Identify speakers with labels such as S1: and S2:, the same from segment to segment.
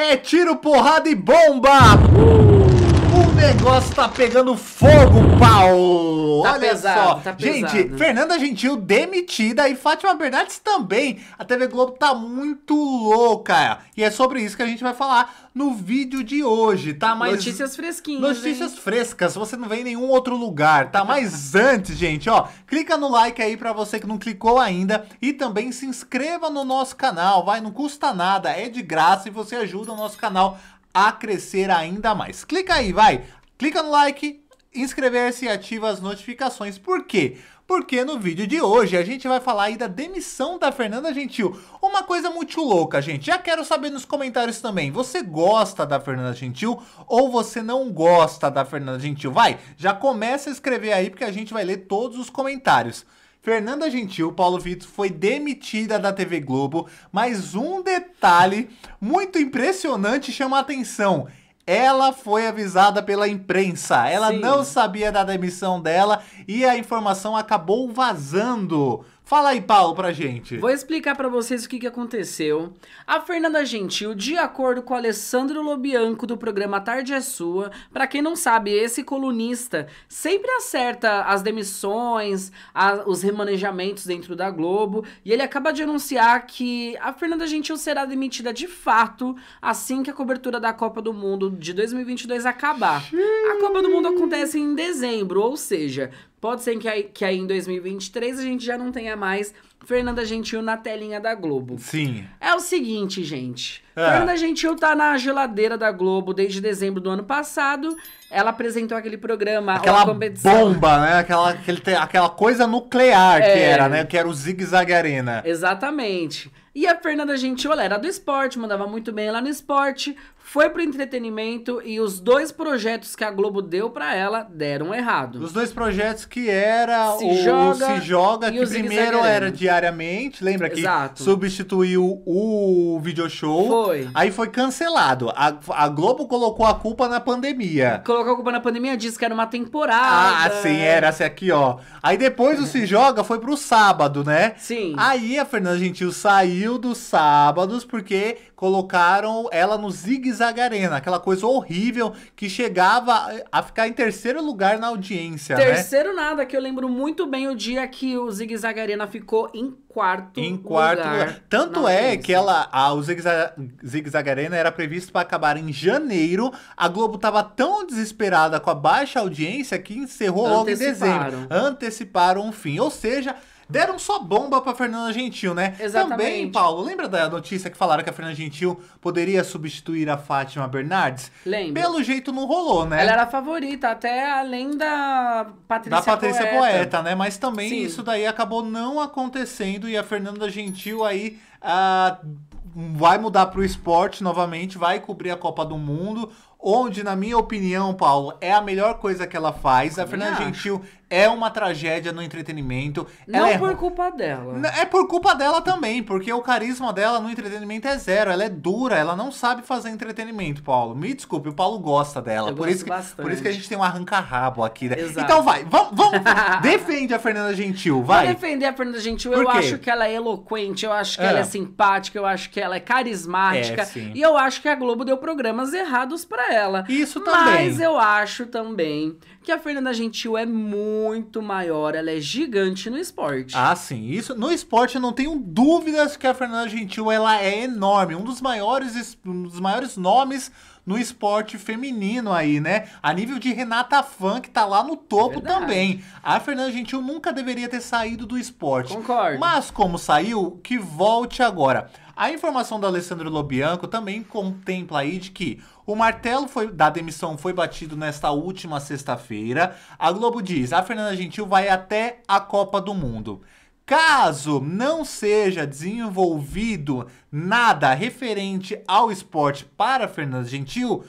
S1: é tiro, porrada e bomba! Uh! negócio tá pegando fogo, Paulo. Tá Olha pesado, só. Tá Gente, Fernanda Gentil demitida e Fátima Bernardes também. A TV Globo tá muito louca. E é sobre isso que a gente vai falar no vídeo de hoje, tá? Mas notícias fresquinhas. Notícias hein? frescas, você não vem em nenhum outro lugar, tá? Mas antes, gente, ó, clica no like aí para você que não clicou ainda e também se inscreva no nosso canal, vai, não custa nada, é de graça e você ajuda o nosso canal a crescer ainda mais. Clica aí, vai! Clica no like, inscrever-se e ativa as notificações. Por quê? Porque no vídeo de hoje a gente vai falar aí da demissão da Fernanda Gentil. Uma coisa muito louca, gente. Já quero saber nos comentários também. Você gosta da Fernanda Gentil ou você não gosta da Fernanda Gentil? Vai, já começa a escrever aí porque a gente vai ler todos os comentários. Fernanda Gentil, Paulo Vitor, foi demitida da TV Globo, mas um detalhe muito impressionante chama a atenção. Ela foi avisada pela imprensa. Ela Sim. não sabia da demissão dela e a informação acabou vazando. Fala aí, Paulo, pra gente. Vou explicar para vocês o que, que aconteceu. A Fernanda Gentil, de acordo
S2: com Alessandro Lobianco, do programa Tarde é Sua, para quem não sabe, esse colunista sempre acerta as demissões, a, os remanejamentos dentro da Globo, e ele acaba de anunciar que a Fernanda Gentil será demitida de fato assim que a cobertura da Copa do Mundo de 2022 acabar. A Copa do Mundo acontece em dezembro, ou seja, Pode ser que aí, que aí em 2023 a gente já não tenha mais Fernanda Gentil na telinha da Globo. Sim. É o seguinte, gente. É. Fernanda Gentil tá na geladeira da Globo desde dezembro do ano passado. Ela apresentou aquele programa, aquela bomba,
S1: né? Aquela, aquele, aquela coisa nuclear é. que era, né? Que era o Zig Zag Arena.
S2: Exatamente. E a Fernanda Gentil, ela era do esporte, mandava muito bem lá no esporte foi pro entretenimento e os dois projetos que a Globo deu para ela deram
S1: errado. Os dois projetos que era se o joga, Se Joga, que primeiro era diariamente, lembra que Exato. substituiu o video show. Foi. Aí foi cancelado. A, a, Globo colocou a culpa na pandemia.
S2: Colocou a culpa na pandemia, disse que era uma temporada. Ah,
S1: sim, era esse assim aqui, ó. Aí depois o Se Joga foi pro sábado, né? Sim. Aí a Fernanda Gentil saiu dos sábados porque colocaram ela no zigue Zag Arena, aquela coisa horrível que chegava a ficar em terceiro lugar na audiência. Né? Terceiro
S2: né? nada, que eu lembro muito bem o dia que o Zig Zag Arena ficou em quarto em quarto lugar. lugar.
S1: Tanto é audiência. que ela, a, o Zig Zag, Arena era previsto para acabar em janeiro. A Globo estava tão desesperada com a baixa audiência que encerrou logo em dezembro. Anteciparam o um fim. Ou seja, deram só bomba pra Fernanda Gentil, né? Exatamente. Também, Paulo, lembra da notícia que falaram que a Fernanda Gentil poderia substituir a Fátima Bernardes? Lembro. Pelo jeito não rolou, né? Ela era a favorita, até além da Patrícia Poeta. Da Patrícia Poeta, Poeta né? Mas também Sim. isso daí acabou não acontecendo e a Fernanda Gentil aí... Ah, vai mudar para o esporte novamente, vai cobrir a Copa do Mundo onde, na minha opinião, Paulo, é a melhor coisa que ela faz. A Fernanda ah. Gentil é uma tragédia no entretenimento. Não é... por culpa dela. É por culpa dela também, porque o carisma dela no entretenimento é zero. Ela é dura, ela não sabe fazer entretenimento, Paulo. Me desculpe, o Paulo gosta dela. Eu por isso que, bastante. Por isso que a gente tem um arranca-rabo aqui. Né? Então vai,
S2: vamos.
S1: defende a Fernanda Gentil, vai. Vou
S2: defender a Fernanda Gentil. Por eu quê? acho que ela é eloquente, eu acho que é. ela é simpática, eu acho que ela é carismática. É, e eu acho que a Globo deu programas errados para ela. Isso também. Mas eu acho também que a Fernanda
S1: Gentil é muito maior, ela é gigante no esporte. Ah, sim. Isso no esporte eu não tenho dúvidas que a Fernanda Gentil ela é enorme, um dos maiores um dos maiores nomes no esporte feminino aí, né? A nível de Renata Fan, que tá lá no topo é também. A Fernanda Gentil nunca deveria ter saído do esporte. Concordo. Mas como saiu, que volte agora. A informação do Alessandro Lobianco também contempla aí de que o martelo foi, da demissão foi batido nesta última sexta-feira. A Globo diz: a Fernanda Gentil vai até a Copa do Mundo. Caso não seja desenvolvido nada referente ao esporte para Fernanda Gentil,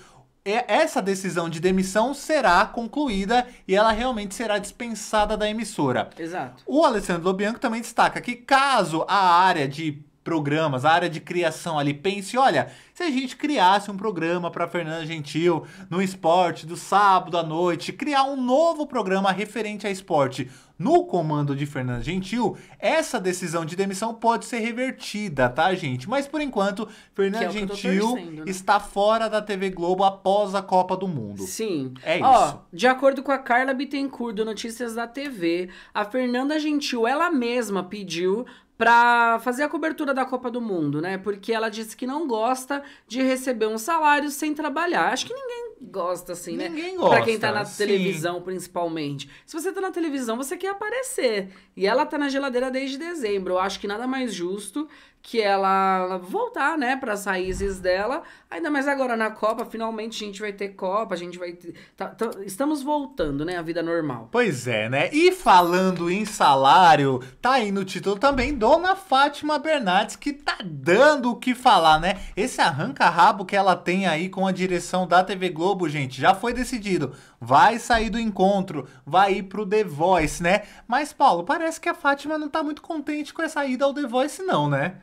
S1: é, essa decisão de demissão será concluída e ela realmente será dispensada da emissora. Exato. O Alessandro Lobianco também destaca que caso a área de programas, a área de criação ali. Pense, olha, se a gente criasse um programa para Fernanda Gentil no esporte do sábado à noite, criar um novo programa referente a esporte no comando de Fernanda Gentil, essa decisão de demissão pode ser revertida, tá, gente? Mas por enquanto, Fernanda é Gentil né? está fora da TV Globo após a Copa do Mundo. Sim. É Ó, isso. De acordo com a Carla
S2: Bittencourt do Notícias da TV, a Fernanda Gentil, ela mesma pediu para fazer a cobertura da Copa do Mundo, né? Porque ela disse que não gosta de receber um salário sem trabalhar. Acho que ninguém gosta assim, ninguém né? Ninguém gosta. Para quem tá na sim. televisão, principalmente. Se você tá na televisão, você quer aparecer. E ela tá na geladeira desde dezembro. Eu acho que nada mais justo que ela voltar, né, para as raízes dela. Ainda mais agora na Copa, finalmente a gente vai ter Copa, a gente vai ter... tá, tá, estamos voltando, né, à
S1: vida normal. Pois é, né? E falando em salário, tá aí no título também Dona Fátima Bernardes que tá dando o que falar, né? Esse arranca-rabo que ela tem aí com a direção da TV Globo, gente, já foi decidido. Vai sair do encontro, vai ir pro The Voice, né? Mas Paulo, parece que a Fátima não tá muito contente com essa ida ao The Voice não, né?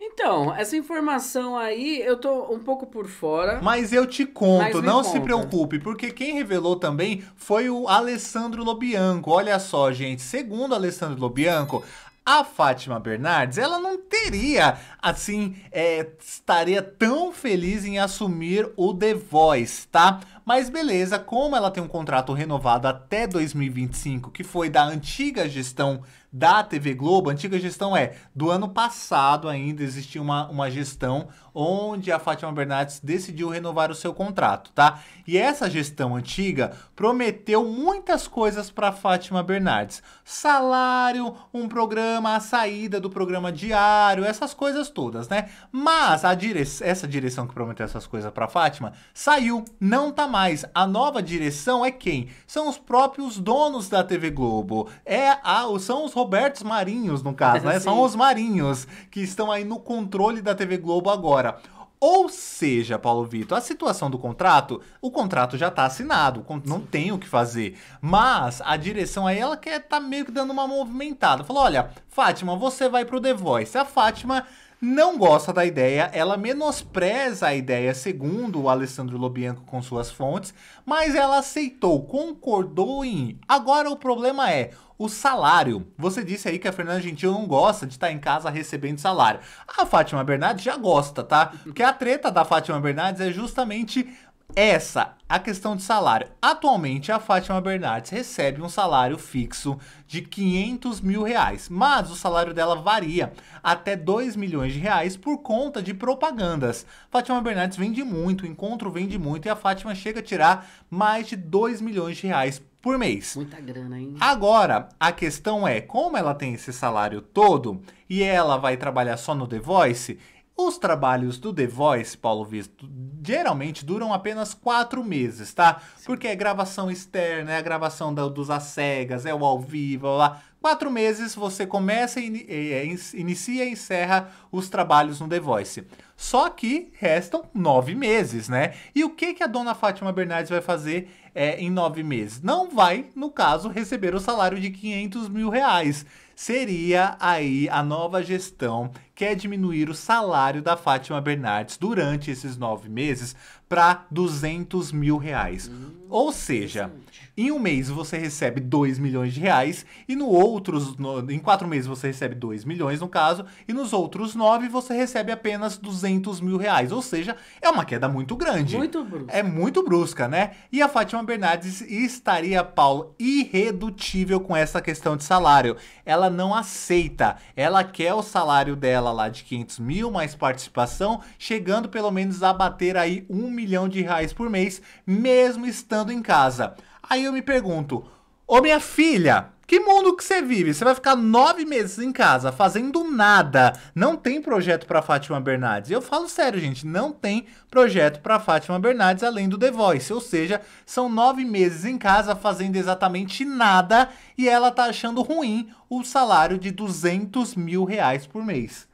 S1: Então, essa informação aí eu tô um pouco
S2: por fora.
S1: Mas eu te conto, não conta. se preocupe, porque quem revelou também foi o Alessandro Lobianco. Olha só, gente, segundo Alessandro Lobianco, a Fátima Bernardes, ela não teria, assim, é, estaria tão feliz em assumir o The Voice, tá? Mas beleza, como ela tem um contrato renovado até 2025, que foi da antiga gestão da TV Globo, a antiga gestão é do ano passado ainda existia uma, uma gestão onde a Fátima Bernardes decidiu renovar o seu contrato, tá? E essa gestão antiga prometeu muitas coisas para Fátima Bernardes: salário, um programa, a saída do programa diário, essas coisas todas, né? Mas a dire essa direção que prometeu essas coisas para Fátima saiu, não tá mais mais, a nova direção é quem? São os próprios donos da TV Globo. É a, são os Robertos Marinhos, no caso, né? São os Marinhos que estão aí no controle da TV Globo agora. Ou seja, Paulo Vitor, a situação do contrato, o contrato já está assinado, não tem o que fazer. Mas a direção aí, ela quer tá meio que dando uma movimentada. Falou, olha, Fátima, você vai pro The Voice. A Fátima não gosta da ideia, ela menospreza a ideia, segundo o Alessandro Lobianco com suas fontes, mas ela aceitou, concordou em. Agora o problema é o salário. Você disse aí que a Fernanda Gentil não gosta de estar em casa recebendo salário. A Fátima Bernardes já gosta, tá? Porque a treta da Fátima Bernardes é justamente essa, a questão de salário. Atualmente, a Fátima Bernardes recebe um salário fixo de 500 mil reais, mas o salário dela varia até 2 milhões de reais por conta de propagandas. Fátima Bernardes vende muito, o encontro vende muito e a Fátima chega a tirar mais de 2 milhões de reais por mês. Muita grana, hein? Agora, a questão é, como ela tem esse salário todo e ela vai trabalhar só no The Voice, os trabalhos do The Voice, Paulo Visto, geralmente duram apenas quatro meses, tá? Sim. Porque é gravação externa, é a gravação da, dos acegas, é o ao vivo, lá. Quatro meses você começa, é, in, inicia e encerra os trabalhos no The Voice. Só que restam nove meses, né? E o que, que a dona Fátima Bernardes vai fazer é, em nove meses? Não vai, no caso, receber o salário de 500 mil reais seria aí a nova gestão quer é diminuir o salário da Fátima Bernardes durante esses nove meses para 200 mil reais. Hum, Ou seja, em um mês você recebe 2 milhões de reais e no outros, no, em quatro meses você recebe 2 milhões no caso, e nos outros nove você recebe apenas 200 mil reais. Ou seja, é uma queda muito grande. Muito brusca. É muito brusca, né? E a Fátima Bernardes estaria, Paulo, irredutível com essa questão de salário. Ela não aceita. Ela quer o salário dela lá de 500 mil mais participação, chegando pelo menos a bater aí 1 um milhão de reais por mês, mesmo estando em casa. Aí eu me pergunto, ô minha filha, que mundo que você vive? Você vai ficar nove meses em casa fazendo nada. Não tem projeto para Fátima Bernardes. Eu falo sério, gente, não tem projeto para Fátima Bernardes além do The Voice. Ou seja, são nove meses em casa fazendo exatamente nada e ela tá achando ruim o salário de 200 mil reais por mês.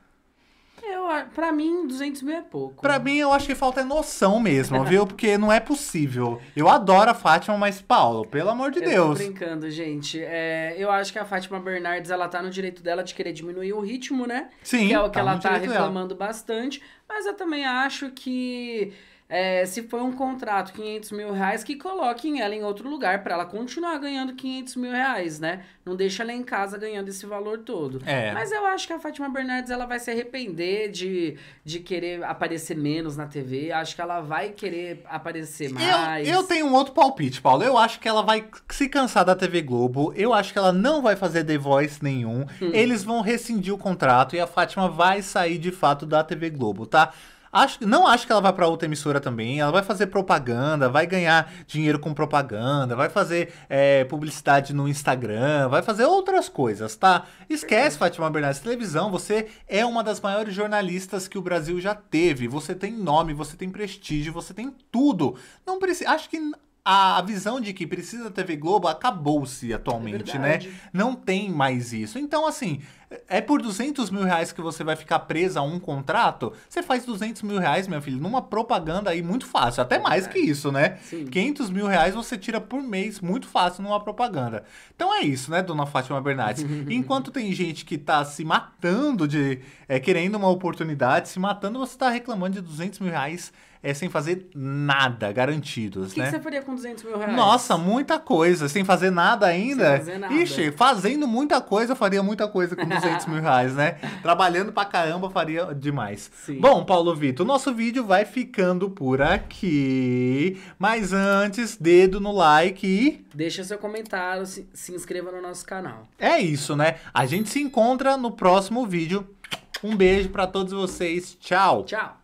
S2: Eu, pra mim, 200 mil é pouco.
S1: Pra mim, eu acho que falta é noção mesmo, viu? Porque não é possível. Eu adoro a Fátima, mas Paulo, pelo amor de eu Deus. Tô
S2: brincando, gente. É, eu acho que a Fátima Bernardes, ela tá no direito dela de querer diminuir o ritmo, né? Sim. Que é o que tá ela tá reclamando dela. bastante. Mas eu também acho que é, se foi um contrato 500 mil reais, que coloquem ela em outro lugar para ela continuar ganhando 500 mil reais, né? Não deixa ela em casa ganhando esse valor todo. É. Mas eu acho que a Fátima Bernardes ela vai se arrepender de, de querer aparecer menos na TV. Acho que ela vai querer aparecer mais. Eu,
S1: eu tenho um outro palpite, Paulo. Eu acho que ela vai se cansar da TV Globo. Eu acho que ela não vai fazer The Voice nenhum. Hum. Eles vão rescindir o contrato e a Fátima vai sair de fato da TV Globo, tá? Acho, não acho que ela vai para outra emissora também. Ela vai fazer propaganda, vai ganhar dinheiro com propaganda, vai fazer é, publicidade no Instagram, vai fazer outras coisas, tá? Esquece, Fátima Bernardes. Televisão, você é uma das maiores jornalistas que o Brasil já teve. Você tem nome, você tem prestígio, você tem tudo. Não precisa. Acho que a, visão de que precisa da TV Globo acabou-se atualmente, é né? Não tem mais isso. Então, assim, é por 200 mil reais que você vai ficar presa a um contrato? Você faz 200 mil reais, minha filha, numa propaganda aí muito fácil. Até é mais que isso, né? Sim. 500 mil reais você tira por mês muito fácil numa propaganda. Então é isso, né, dona Fátima Bernardes? Enquanto tem gente que tá se matando de... É, querendo uma oportunidade, se matando, você tá reclamando de 200 mil reais é sem fazer nada, garantidos, que né? O que você
S2: faria com 200 mil reais? Nossa,
S1: muita coisa. Sem fazer nada ainda. Sem fazer nada. Ixi, fazendo muita coisa, eu faria muita coisa com 200 mil reais, né? Trabalhando pra caramba, faria demais. Sim. Bom, Paulo Vitor, o nosso vídeo vai ficando por aqui. Mas antes, dedo no like e... Deixa seu comentário, se, se inscreva no nosso canal. É isso, né? A gente se encontra no próximo vídeo. Um beijo para todos vocês. Tchau. Tchau.